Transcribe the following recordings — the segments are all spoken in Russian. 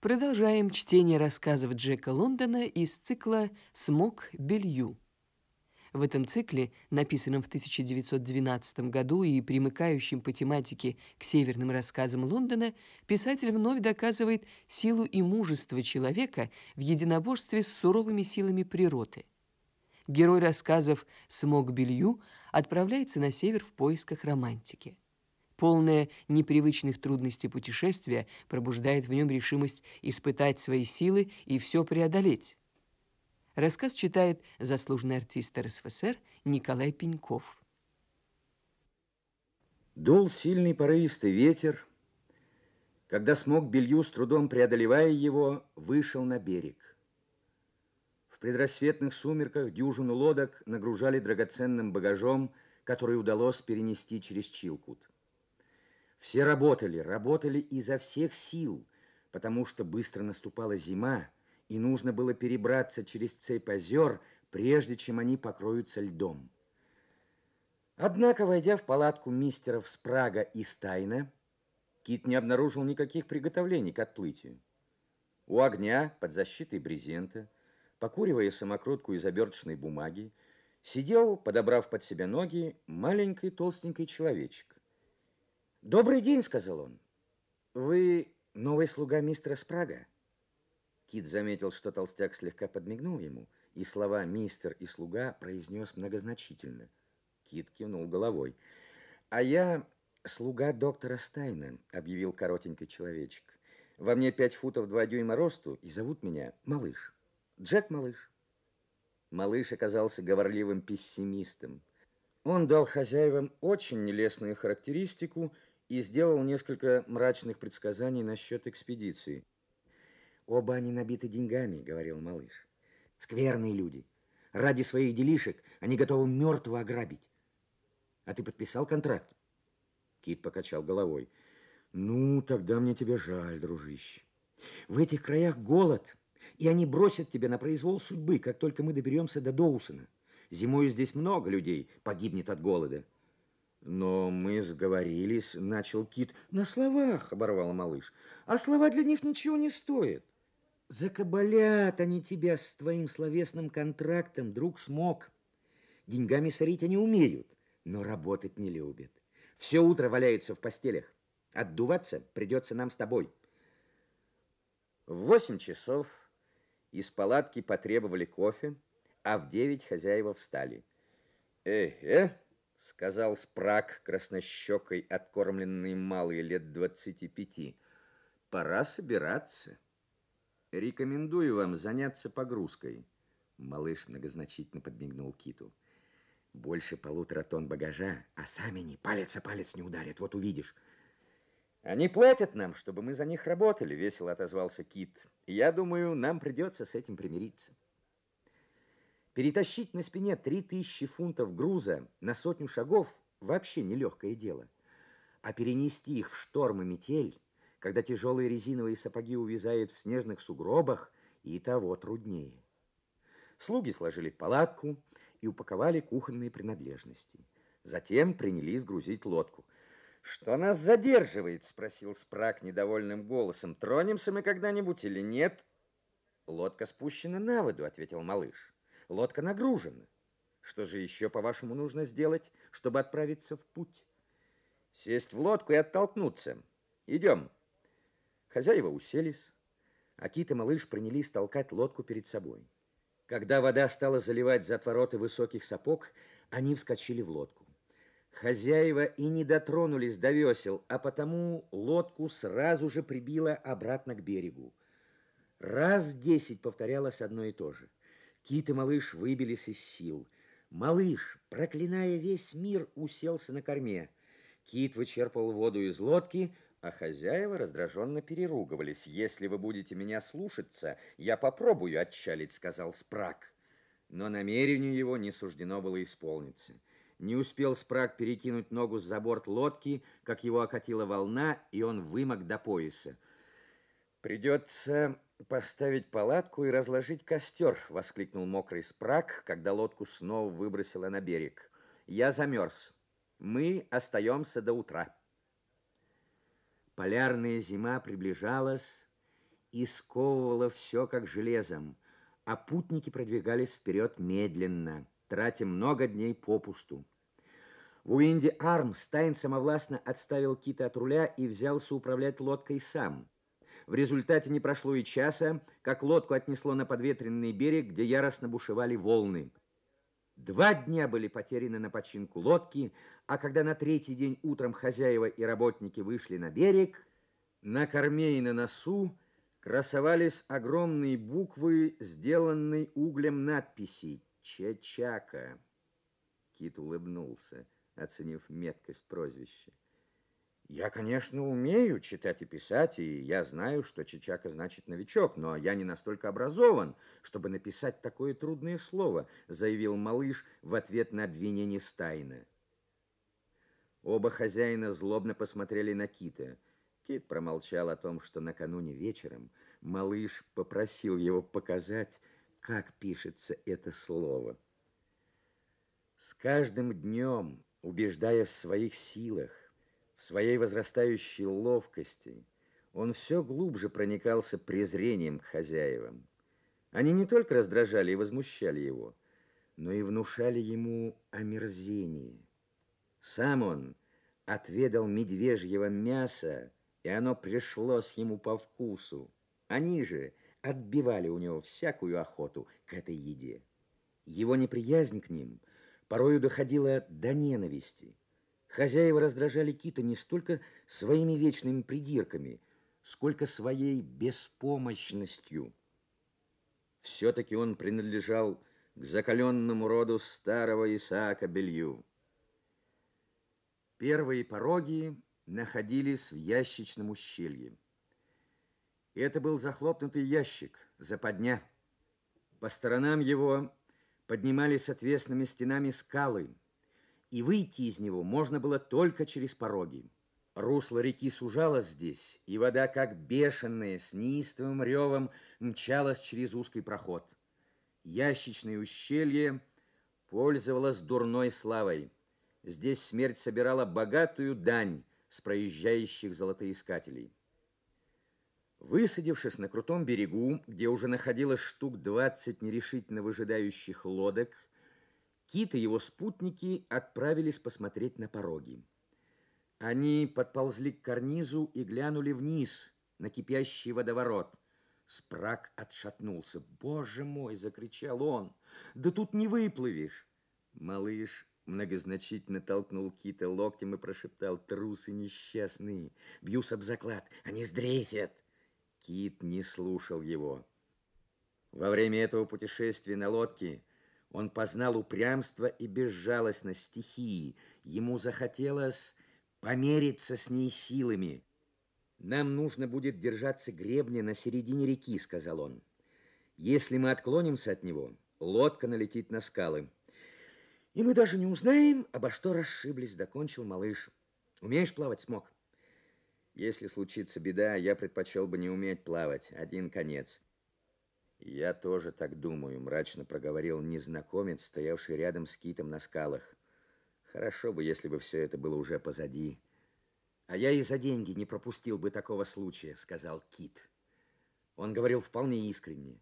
Продолжаем чтение рассказов Джека Лондона из цикла «Смог белью». В этом цикле, написанном в 1912 году и примыкающем по тематике к северным рассказам Лондона, писатель вновь доказывает силу и мужество человека в единоборстве с суровыми силами природы. Герой рассказов «Смог белью» отправляется на север в поисках романтики. Полное непривычных трудностей путешествия пробуждает в нем решимость испытать свои силы и все преодолеть. Рассказ читает заслуженный артист РСФСР Николай Пеньков. Дул сильный порывистый ветер. Когда смог Белью, с трудом преодолевая его, вышел на берег. В предрассветных сумерках дюжину лодок нагружали драгоценным багажом, который удалось перенести через Чилкут. Все работали, работали изо всех сил, потому что быстро наступала зима, и нужно было перебраться через цепь озер, прежде чем они покроются льдом. Однако, войдя в палатку мистеров Спрага и Стайна, Кит не обнаружил никаких приготовлений к отплытию. У огня, под защитой брезента, покуривая самокрутку из оберточной бумаги, сидел, подобрав под себя ноги, маленький толстенький человечек. Добрый день, сказал он. Вы новый слуга мистера Спрага? Кит заметил, что толстяк слегка подмигнул ему, и слова мистер и слуга произнес многозначительно. Кит кивнул головой. А я слуга доктора Стайна, объявил коротенький человечек. Во мне пять футов два дюйма росту, и зовут меня Малыш. Джек Малыш. Малыш оказался говорливым пессимистом. Он дал хозяевам очень нелестную характеристику – и сделал несколько мрачных предсказаний насчет экспедиции. «Оба они набиты деньгами», — говорил малыш. «Скверные люди. Ради своих делишек они готовы мертвого ограбить. А ты подписал контракт?» Кит покачал головой. «Ну, тогда мне тебя жаль, дружище. В этих краях голод, и они бросят тебя на произвол судьбы, как только мы доберемся до Доусона. Зимой здесь много людей погибнет от голода». «Но мы сговорились», — начал Кит. «На словах», — оборвал малыш. «А слова для них ничего не стоят». «Закабалят они тебя с твоим словесным контрактом, друг смог. Деньгами сорить они умеют, но работать не любят. Все утро валяются в постелях. Отдуваться придется нам с тобой». В восемь часов из палатки потребовали кофе, а в девять хозяева встали. «Э-э!» сказал спрак краснощекой, откормленный малый лет двадцати пяти. Пора собираться. Рекомендую вам заняться погрузкой. Малыш многозначительно подмигнул киту. Больше полутора тонн багажа, а сами не палец о палец не ударят, вот увидишь. Они платят нам, чтобы мы за них работали, весело отозвался Кит. Я думаю, нам придется с этим примириться. Перетащить на спине 3000 фунтов груза на сотню шагов вообще нелегкое дело. А перенести их в шторм и метель, когда тяжелые резиновые сапоги увязают в снежных сугробах, и того труднее. Слуги сложили палатку и упаковали кухонные принадлежности. Затем принялись грузить лодку. «Что нас задерживает?» — спросил Спрак недовольным голосом. «Тронемся мы когда-нибудь или нет?» «Лодка спущена на воду», — ответил малыш. Лодка нагружена. Что же еще, по-вашему, нужно сделать, чтобы отправиться в путь? Сесть в лодку и оттолкнуться. Идем. Хозяева уселись. Акит и малыш принялись толкать лодку перед собой. Когда вода стала заливать затвороты высоких сапог, они вскочили в лодку. Хозяева и не дотронулись до весел, а потому лодку сразу же прибило обратно к берегу. Раз десять повторялось одно и то же – Кит и малыш выбились из сил. Малыш, проклиная весь мир, уселся на корме. Кит вычерпал воду из лодки, а хозяева раздраженно переругивались. «Если вы будете меня слушаться, я попробую отчалить», — сказал Спрак. Но намерению его не суждено было исполниться. Не успел Спрак перекинуть ногу за борт лодки, как его окатила волна, и он вымок до пояса. «Придется поставить палатку и разложить костер!» — воскликнул мокрый спрак, когда лодку снова выбросило на берег. «Я замерз. Мы остаемся до утра». Полярная зима приближалась и сковывала все как железом, а путники продвигались вперед медленно, тратя много дней попусту. В Уинди Армстайн самовластно отставил кита от руля и взялся управлять лодкой сам — в результате не прошло и часа, как лодку отнесло на подветренный берег, где яростно бушевали волны. Два дня были потеряны на починку лодки, а когда на третий день утром хозяева и работники вышли на берег, на корме и на носу красовались огромные буквы, сделанные углем надписи «Чачака». Кит улыбнулся, оценив меткость прозвища. Я, конечно, умею читать и писать, и я знаю, что Чичака значит новичок, но я не настолько образован, чтобы написать такое трудное слово, заявил малыш в ответ на обвинение Стайна. Оба хозяина злобно посмотрели на Кита. Кит промолчал о том, что накануне вечером малыш попросил его показать, как пишется это слово. С каждым днем, убеждая в своих силах, в своей возрастающей ловкости он все глубже проникался презрением к хозяевам. Они не только раздражали и возмущали его, но и внушали ему омерзение. Сам он отведал медвежьего мяса, и оно пришлось ему по вкусу. Они же отбивали у него всякую охоту к этой еде. Его неприязнь к ним порою доходила до ненависти – Хозяева раздражали Кита не столько своими вечными придирками, сколько своей беспомощностью. Все-таки он принадлежал к закаленному роду старого Исаака Белью. Первые пороги находились в ящичном ущелье. Это был захлопнутый ящик, западня. По сторонам его поднимались отвесными стенами скалы – и выйти из него можно было только через пороги. Русло реки сужалось здесь, и вода, как бешеная, с неистовым ревом мчалась через узкий проход. Ящичное ущелье пользовалось дурной славой. Здесь смерть собирала богатую дань с проезжающих золотоискателей. Высадившись на крутом берегу, где уже находилось штук 20 нерешительно выжидающих лодок, Кит и его спутники отправились посмотреть на пороги. Они подползли к карнизу и глянули вниз на кипящий водоворот. Спрак отшатнулся. «Боже мой!» – закричал он. «Да тут не выплывешь!» Малыш многозначительно толкнул Кита локтем и прошептал «Трусы несчастные! Бьюсь об заклад! Они сдрейфят!» Кит не слушал его. Во время этого путешествия на лодке – он познал упрямство и безжалостность стихии. Ему захотелось помериться с ней силами. «Нам нужно будет держаться гребня на середине реки», — сказал он. «Если мы отклонимся от него, лодка налетит на скалы. И мы даже не узнаем, обо что расшиблись», — докончил малыш. «Умеешь плавать, смог?» «Если случится беда, я предпочел бы не уметь плавать. Один конец». «Я тоже так думаю», — мрачно проговорил незнакомец, стоявший рядом с китом на скалах. «Хорошо бы, если бы все это было уже позади». «А я и за деньги не пропустил бы такого случая», — сказал кит. Он говорил вполне искренне.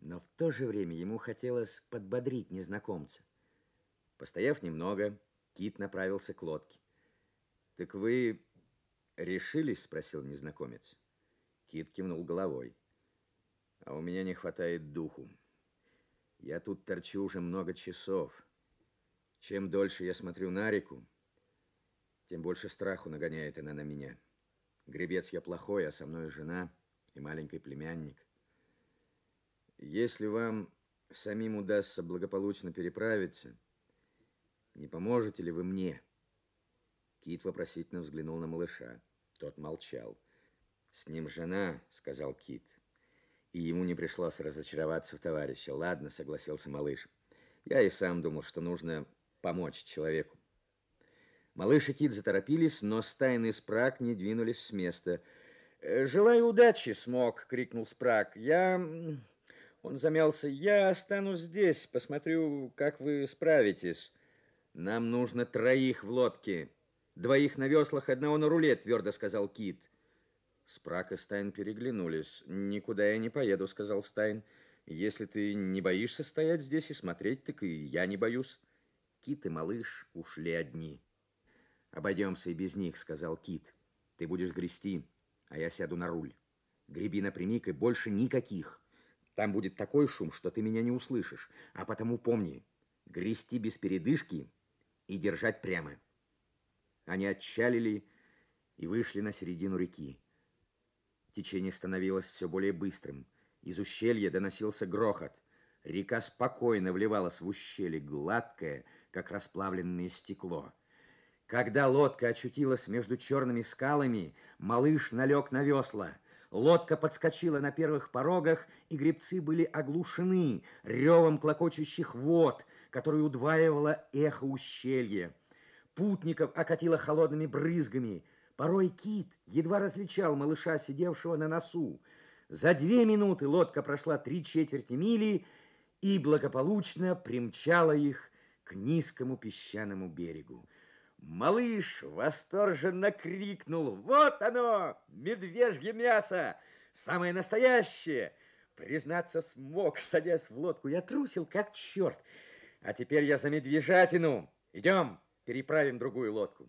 Но в то же время ему хотелось подбодрить незнакомца. Постояв немного, кит направился к лодке. «Так вы решились?» — спросил незнакомец. Кит кивнул головой а у меня не хватает духу. Я тут торчу уже много часов. Чем дольше я смотрю на реку, тем больше страху нагоняет она на меня. Гребец я плохой, а со мной жена и маленький племянник. Если вам самим удастся благополучно переправиться, не поможете ли вы мне? Кит вопросительно взглянул на малыша. Тот молчал. «С ним жена», — сказал Кит и ему не пришлось разочароваться в товарища. Ладно, согласился малыш. Я и сам думал, что нужно помочь человеку. Малыш и Кит заторопились, но Стайн и Спрак не двинулись с места. «Э, «Желаю удачи, смог, крикнул Спрак. «Я...» — он замялся. «Я останусь здесь, посмотрю, как вы справитесь. Нам нужно троих в лодке. Двоих на веслах, одного на руле», — твердо сказал Кит. Спрак и Стайн переглянулись. «Никуда я не поеду», — сказал Стайн. «Если ты не боишься стоять здесь и смотреть, так и я не боюсь». Кит и малыш ушли одни. «Обойдемся и без них», — сказал Кит. «Ты будешь грести, а я сяду на руль. Греби напрямик и больше никаких. Там будет такой шум, что ты меня не услышишь. А потому помни, грести без передышки и держать прямо». Они отчалили и вышли на середину реки. Течение становилось все более быстрым. Из ущелья доносился грохот. Река спокойно вливалась в ущелье, гладкое, как расплавленное стекло. Когда лодка очутилась между черными скалами, малыш налег на весла. Лодка подскочила на первых порогах, и гребцы были оглушены ревом клокочущих вод, который удваивало эхо ущелья. Путников окатило холодными брызгами – Порой кит едва различал малыша, сидевшего на носу. За две минуты лодка прошла три четверти мили и благополучно примчала их к низкому песчаному берегу. Малыш восторженно крикнул «Вот оно! Медвежье мясо! Самое настоящее!» Признаться, смог, садясь в лодку. Я трусил, как черт. А теперь я за медвежатину. Идем, переправим другую лодку.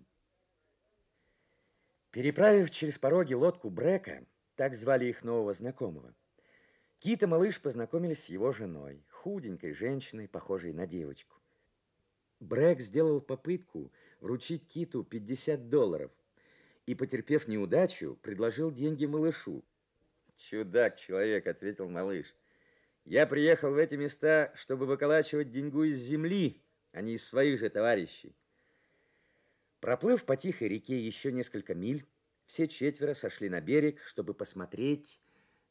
Переправив через пороги лодку Брека, так звали их нового знакомого, Кит и малыш познакомились с его женой, худенькой женщиной, похожей на девочку. Брек сделал попытку вручить Киту 50 долларов и, потерпев неудачу, предложил деньги малышу. «Чудак человек», — ответил малыш. «Я приехал в эти места, чтобы выколачивать деньгу из земли, а не из своих же товарищей. Проплыв по тихой реке еще несколько миль, все четверо сошли на берег, чтобы посмотреть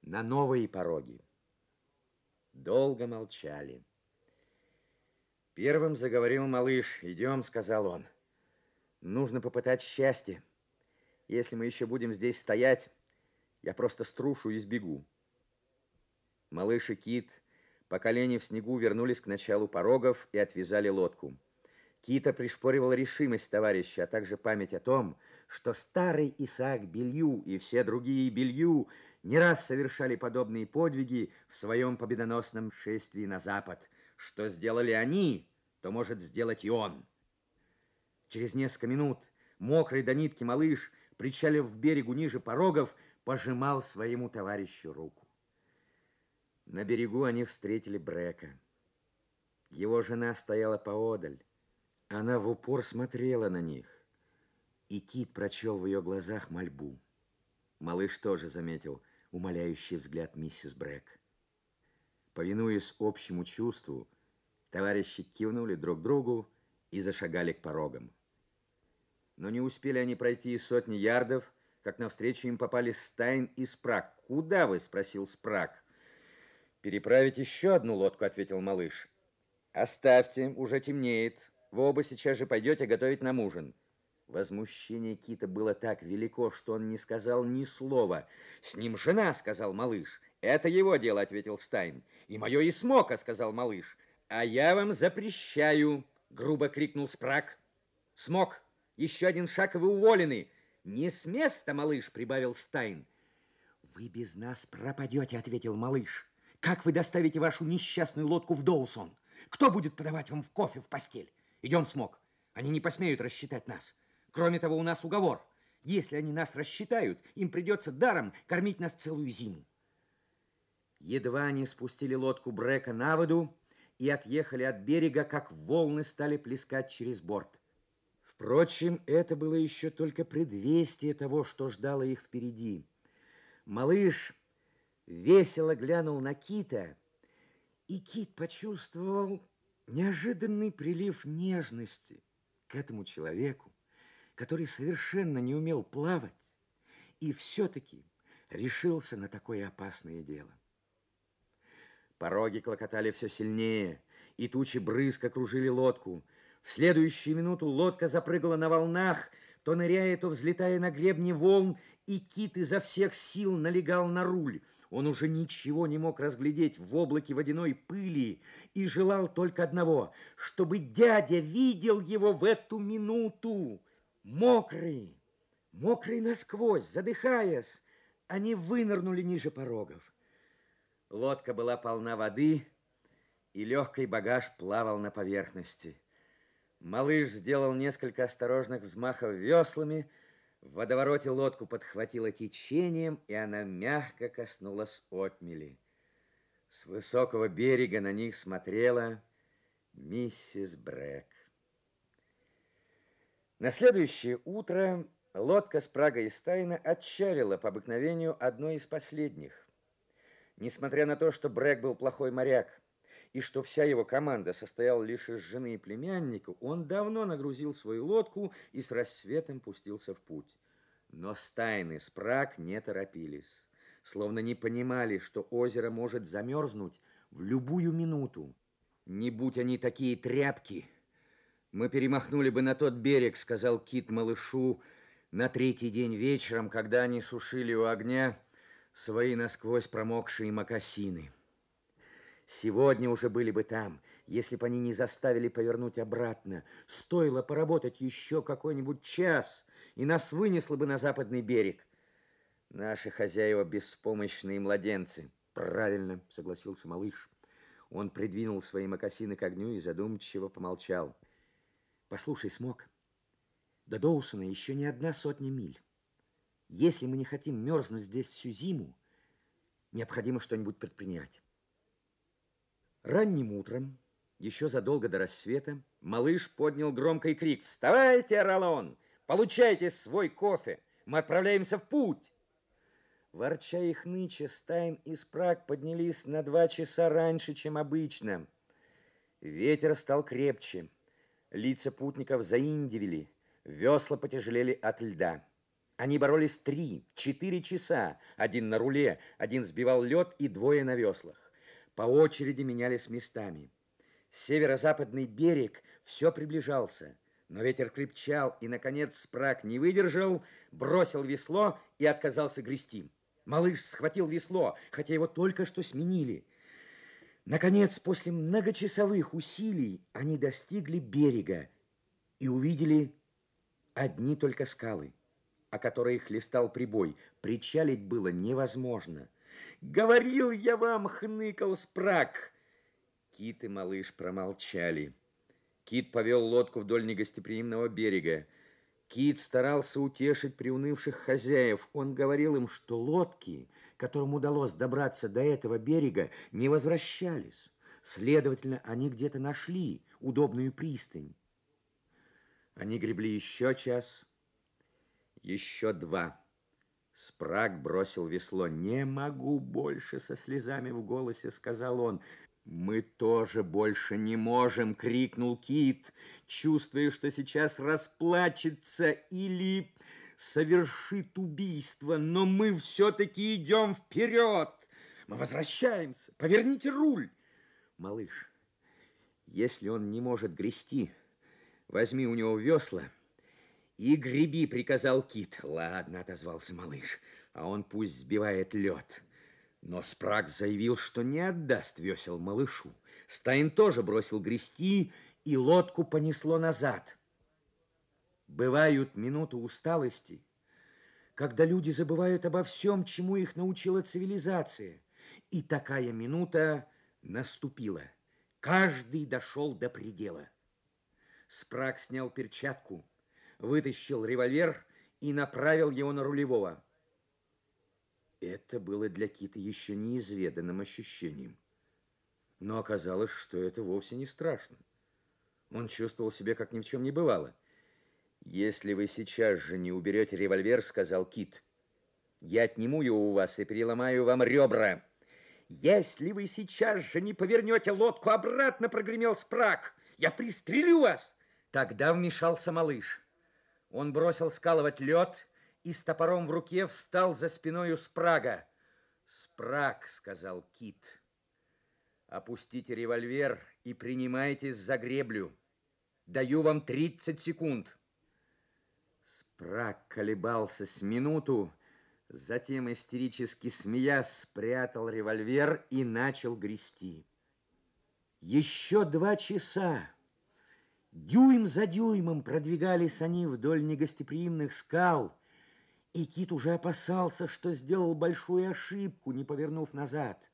на новые пороги. Долго молчали. Первым заговорил малыш. «Идем», — сказал он. «Нужно попытать счастье. Если мы еще будем здесь стоять, я просто струшу и сбегу». Малыш и Кит по колени в снегу вернулись к началу порогов и отвязали лодку. Кита пришпоривала решимость товарища, а также память о том, что старый Исаак Белью и все другие Белью не раз совершали подобные подвиги в своем победоносном шествии на запад. Что сделали они, то может сделать и он. Через несколько минут мокрый до нитки малыш, причалив к берегу ниже порогов, пожимал своему товарищу руку. На берегу они встретили Брека. Его жена стояла поодаль, она в упор смотрела на них, и Кит прочел в ее глазах мольбу. Малыш тоже заметил умоляющий взгляд миссис Брэк. Повинуясь общему чувству, товарищи кивнули друг другу и зашагали к порогам. Но не успели они пройти и сотни ярдов, как навстречу им попали Стайн и Спрак. «Куда вы?» – спросил Спрак. «Переправить еще одну лодку», – ответил малыш. «Оставьте, уже темнеет. Вы оба сейчас же пойдете готовить нам ужин. Возмущение Кита было так велико, что он не сказал ни слова. «С ним жена», — сказал малыш. «Это его дело», — ответил Стайн. «И мое и смока», — сказал малыш. «А я вам запрещаю», — грубо крикнул Спрак. «Смок, еще один шаг, и вы уволены!» «Не с места, малыш!» — прибавил Стайн. «Вы без нас пропадете», — ответил малыш. «Как вы доставите вашу несчастную лодку в Доусон? Кто будет подавать вам в кофе в постель? Идем, Смок. Они не посмеют рассчитать нас. Кроме того, у нас уговор. Если они нас рассчитают, им придется даром кормить нас целую зиму. Едва они спустили лодку Брека на воду и отъехали от берега, как волны стали плескать через борт. Впрочем, это было еще только предвестие того, что ждало их впереди. Малыш весело глянул на кита, и кит почувствовал, Неожиданный прилив нежности к этому человеку, который совершенно не умел плавать и все-таки решился на такое опасное дело. Пороги клокотали все сильнее, и тучи брызг окружили лодку. В следующую минуту лодка запрыгала на волнах, то ныряя, то взлетая на гребни волн, и кит изо всех сил налегал на руль – он уже ничего не мог разглядеть в облаке водяной пыли и желал только одного, чтобы дядя видел его в эту минуту. Мокрый, мокрый насквозь, задыхаясь, они вынырнули ниже порогов. Лодка была полна воды, и легкий багаж плавал на поверхности. Малыш сделал несколько осторожных взмахов веслами, в водовороте лодку подхватило течением, и она мягко коснулась отмели. С высокого берега на них смотрела миссис Брэк. На следующее утро лодка с Прагой и Стайна отчалила по обыкновению одной из последних. Несмотря на то, что Брэк был плохой моряк, и что вся его команда состояла лишь из жены и племянника, он давно нагрузил свою лодку и с рассветом пустился в путь. Но стайны спраг не торопились, словно не понимали, что озеро может замерзнуть в любую минуту. Не будь они такие тряпки, мы перемахнули бы на тот берег, сказал Кит малышу на третий день вечером, когда они сушили у огня свои насквозь промокшие мокасины. Сегодня уже были бы там, если бы они не заставили повернуть обратно. Стоило поработать еще какой-нибудь час, и нас вынесло бы на западный берег. Наши хозяева беспомощные младенцы. Правильно, согласился малыш. Он придвинул свои мокасины к огню и задумчиво помолчал. Послушай, смог. до Доусона еще не одна сотня миль. Если мы не хотим мерзнуть здесь всю зиму, необходимо что-нибудь предпринять. Ранним утром, еще задолго до рассвета, малыш поднял громкий крик. «Вставайте, Ролон! Получайте свой кофе! Мы отправляемся в путь!» Ворча и хныча, Стайн и Спраг поднялись на два часа раньше, чем обычно. Ветер стал крепче. Лица путников заиндивили. Весла потяжелели от льда. Они боролись три, четыре часа. Один на руле, один сбивал лед и двое на веслах. По очереди менялись местами. Северо-западный берег все приближался, но ветер крепчал, и, наконец, спрак не выдержал, бросил весло и отказался грести. Малыш схватил весло, хотя его только что сменили. Наконец, после многочасовых усилий они достигли берега и увидели одни только скалы, о которых хлестал прибой. Причалить было невозможно – Говорил я вам, хныкал спрак. Кит и малыш промолчали. Кит повел лодку вдоль негостеприимного берега. Кит старался утешить приунывших хозяев. Он говорил им, что лодки, которым удалось добраться до этого берега, не возвращались. Следовательно, они где-то нашли удобную пристань. Они гребли еще час, еще два Спраг бросил весло. «Не могу больше!» — со слезами в голосе сказал он. «Мы тоже больше не можем!» — крикнул Кит, чувствуя, что сейчас расплачется или совершит убийство. «Но мы все-таки идем вперед! Мы возвращаемся! Поверните руль!» «Малыш, если он не может грести, возьми у него весла!» И греби, приказал Кит. Ладно, отозвался малыш, а он пусть сбивает лед. Но Спраг заявил, что не отдаст весел малышу. Стайн тоже бросил грести, и лодку понесло назад. Бывают минуты усталости, когда люди забывают обо всем, чему их научила цивилизация. И такая минута наступила. Каждый дошел до предела. Спраг снял перчатку – вытащил револьвер и направил его на рулевого. Это было для Кита еще неизведанным ощущением. Но оказалось, что это вовсе не страшно. Он чувствовал себя, как ни в чем не бывало. «Если вы сейчас же не уберете револьвер, — сказал Кит, — я отниму его у вас и переломаю вам ребра». «Если вы сейчас же не повернете лодку обратно, — прогремел Спрак, — я пристрелю вас!» Тогда вмешался малыш. Он бросил скалывать лед и с топором в руке встал за спиной у Спрага. «Спраг», — сказал Кит, — «опустите револьвер и принимайтесь за греблю. Даю вам 30 секунд». Спраг колебался с минуту, затем, истерически смеясь, спрятал револьвер и начал грести. «Еще два часа!» Дюйм за дюймом продвигались они вдоль негостеприимных скал, и Кит уже опасался, что сделал большую ошибку, не повернув назад.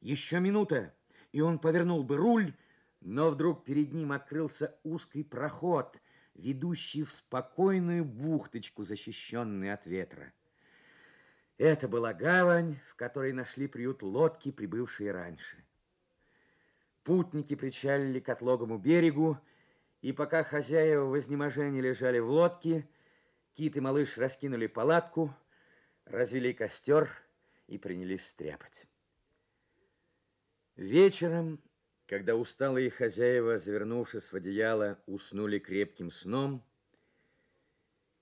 Еще минута, и он повернул бы руль, но вдруг перед ним открылся узкий проход, ведущий в спокойную бухточку, защищенную от ветра. Это была гавань, в которой нашли приют лодки, прибывшие раньше. Путники причалили к отлогому берегу, и пока хозяева в изнеможении лежали в лодке, Кит и малыш раскинули палатку, развели костер и принялись стряпать. Вечером, когда усталые хозяева, завернувшись в одеяло, уснули крепким сном,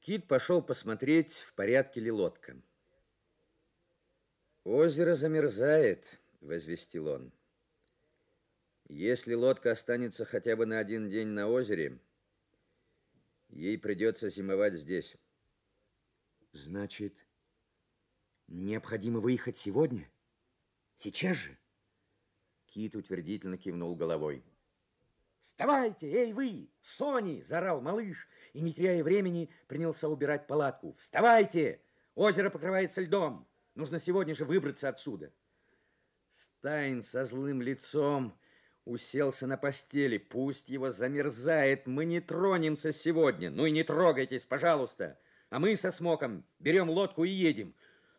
Кит пошел посмотреть, в порядке ли лодка. «Озеро замерзает», — возвестил он. Если лодка останется хотя бы на один день на озере, ей придется зимовать здесь. Значит, необходимо выехать сегодня? Сейчас же? Кит утвердительно кивнул головой. «Вставайте, эй вы! Сони!» – заорал малыш, и, не теряя времени, принялся убирать палатку. «Вставайте! Озеро покрывается льдом! Нужно сегодня же выбраться отсюда!» Стайн со злым лицом Уселся на постели, пусть его замерзает. Мы не тронемся сегодня. Ну и не трогайтесь, пожалуйста. А мы со Смоком берем лодку и едем.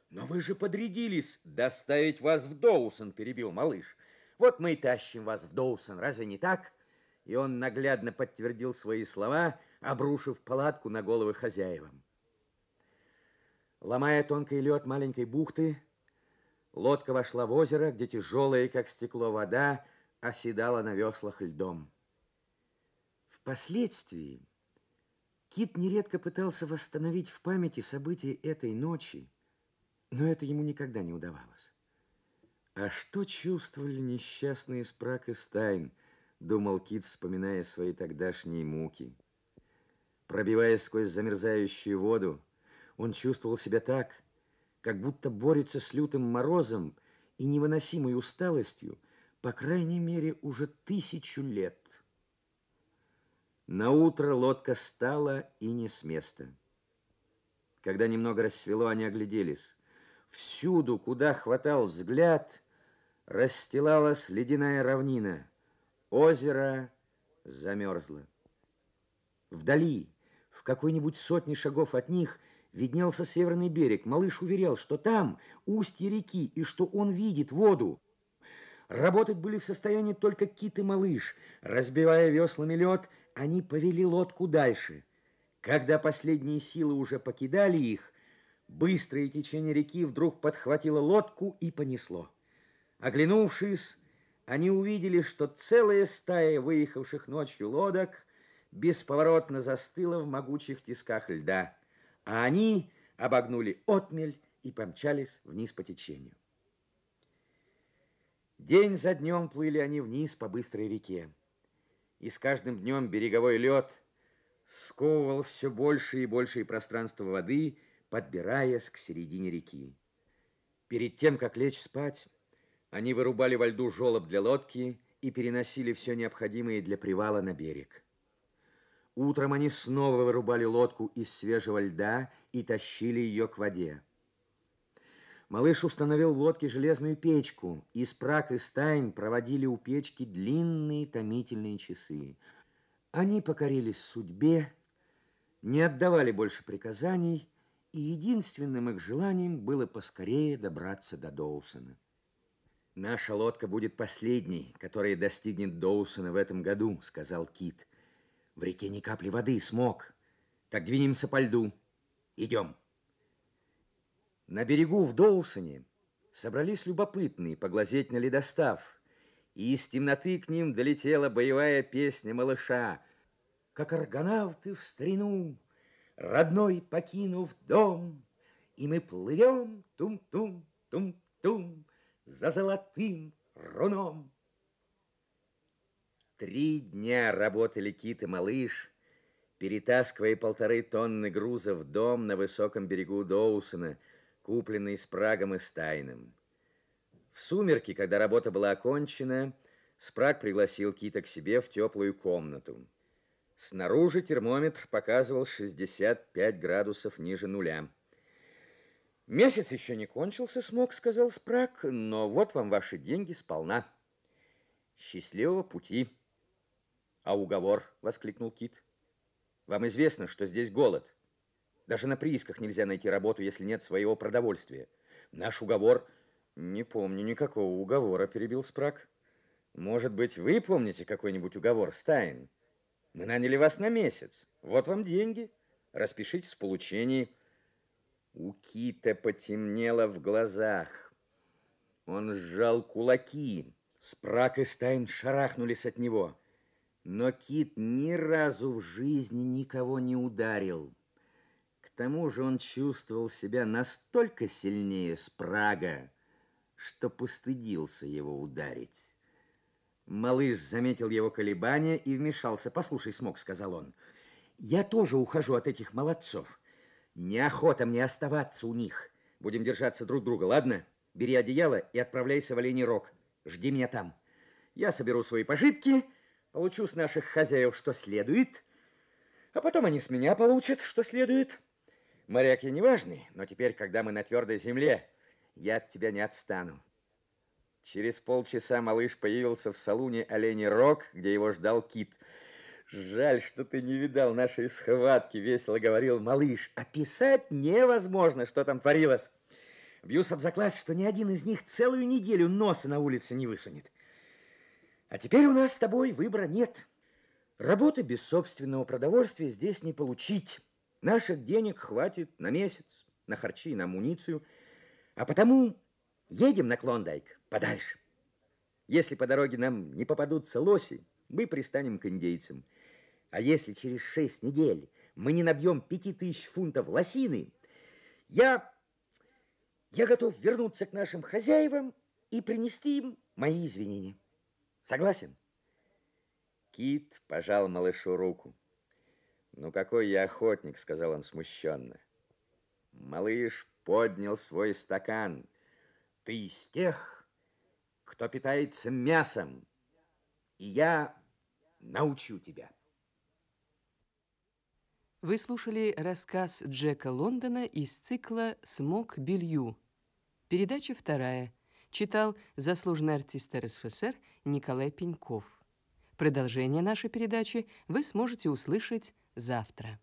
Но вы же подрядились доставить вас в Доусон, перебил малыш. Вот мы и тащим вас в Доусон, разве не так? И он наглядно подтвердил свои слова, обрушив палатку на головы хозяевам. Ломая тонкий лед маленькой бухты, лодка вошла в озеро, где тяжелая, как стекло, вода, оседала на веслах льдом. Впоследствии Кит нередко пытался восстановить в памяти события этой ночи, но это ему никогда не удавалось. «А что чувствовали несчастные Спрак и Стайн?» — думал Кит, вспоминая свои тогдашние муки. Пробиваясь сквозь замерзающую воду, он чувствовал себя так, как будто борется с лютым морозом и невыносимой усталостью, по крайней мере, уже тысячу лет. На утро лодка стала и не с места. Когда немного рассвело, они огляделись. Всюду, куда хватал взгляд, расстилалась ледяная равнина. Озеро замерзло. Вдали, в какой-нибудь сотне шагов от них, виднелся северный берег. Малыш уверял, что там устье реки, и что он видит воду. Работать были в состоянии только кит и малыш. Разбивая веслами лед, они повели лодку дальше. Когда последние силы уже покидали их, быстрое течение реки вдруг подхватило лодку и понесло. Оглянувшись, они увидели, что целая стая выехавших ночью лодок бесповоротно застыла в могучих тисках льда, а они обогнули отмель и помчались вниз по течению. День за днем плыли они вниз по быстрой реке. И с каждым днем береговой лед сковывал все больше и большее пространство воды, подбираясь к середине реки. Перед тем, как лечь спать, они вырубали во льду жолоб для лодки и переносили все необходимое для привала на берег. Утром они снова вырубали лодку из свежего льда и тащили ее к воде. Малыш установил в лодке железную печку, и Спрак и Стайн проводили у печки длинные томительные часы. Они покорились судьбе, не отдавали больше приказаний, и единственным их желанием было поскорее добраться до Доусона. «Наша лодка будет последней, которая достигнет Доусона в этом году», — сказал Кит. «В реке ни капли воды, смог. Так двинемся по льду. Идем». На берегу в Доусоне собрались любопытные поглазеть на ледостав, и из темноты к ним долетела боевая песня малыша «Как аргонавты в старину, родной покинув дом, и мы плывем тум-тум, тум-тум за золотым руном». Три дня работали Кит и Малыш, перетаскивая полторы тонны груза в дом на высоком берегу Доусона – купленный с Прагом и Стайным. В сумерки, когда работа была окончена, Спраг пригласил Кита к себе в теплую комнату. Снаружи термометр показывал 65 градусов ниже нуля. «Месяц еще не кончился, смог», — сказал Спраг, — «но вот вам ваши деньги сполна». «Счастливого пути!» «А уговор?» — воскликнул Кит. «Вам известно, что здесь голод». Даже на приисках нельзя найти работу, если нет своего продовольствия. Наш уговор... Не помню никакого уговора, перебил Спрак. Может быть, вы помните какой-нибудь уговор, Стайн? Мы наняли вас на месяц. Вот вам деньги. Распишитесь в получении. У Кита потемнело в глазах. Он сжал кулаки. Спрак и Стайн шарахнулись от него. Но Кит ни разу в жизни никого не ударил тому же он чувствовал себя настолько сильнее спрага, что постыдился его ударить. Малыш заметил его колебания и вмешался. «Послушай, Смог», — сказал он, — «я тоже ухожу от этих молодцов. Неохота мне оставаться у них. Будем держаться друг друга, ладно? Бери одеяло и отправляйся в Оленей Рог. Жди меня там. Я соберу свои пожитки, получу с наших хозяев что следует, а потом они с меня получат что следует». Моряки не важны, но теперь, когда мы на твердой земле, я от тебя не отстану. Через полчаса малыш появился в салуне «Оленей Рок», где его ждал кит. «Жаль, что ты не видал нашей схватки», — весело говорил малыш. «Описать «А невозможно, что там творилось. Бьюсь об заклад, что ни один из них целую неделю носа на улице не высунет. А теперь у нас с тобой выбора нет. Работы без собственного продовольствия здесь не получить». Наших денег хватит на месяц, на харчи, на амуницию. А потому едем на Клондайк подальше. Если по дороге нам не попадутся лоси, мы пристанем к индейцам. А если через шесть недель мы не набьем пяти тысяч фунтов лосины, я, я готов вернуться к нашим хозяевам и принести им мои извинения. Согласен? Кит пожал малышу руку. «Ну какой я охотник!» — сказал он смущенно. Малыш поднял свой стакан. «Ты из тех, кто питается мясом, и я научу тебя». Вы слушали рассказ Джека Лондона из цикла «Смог белью». Передача вторая. Читал заслуженный артист РСФСР Николай Пеньков. Продолжение нашей передачи вы сможете услышать завтра.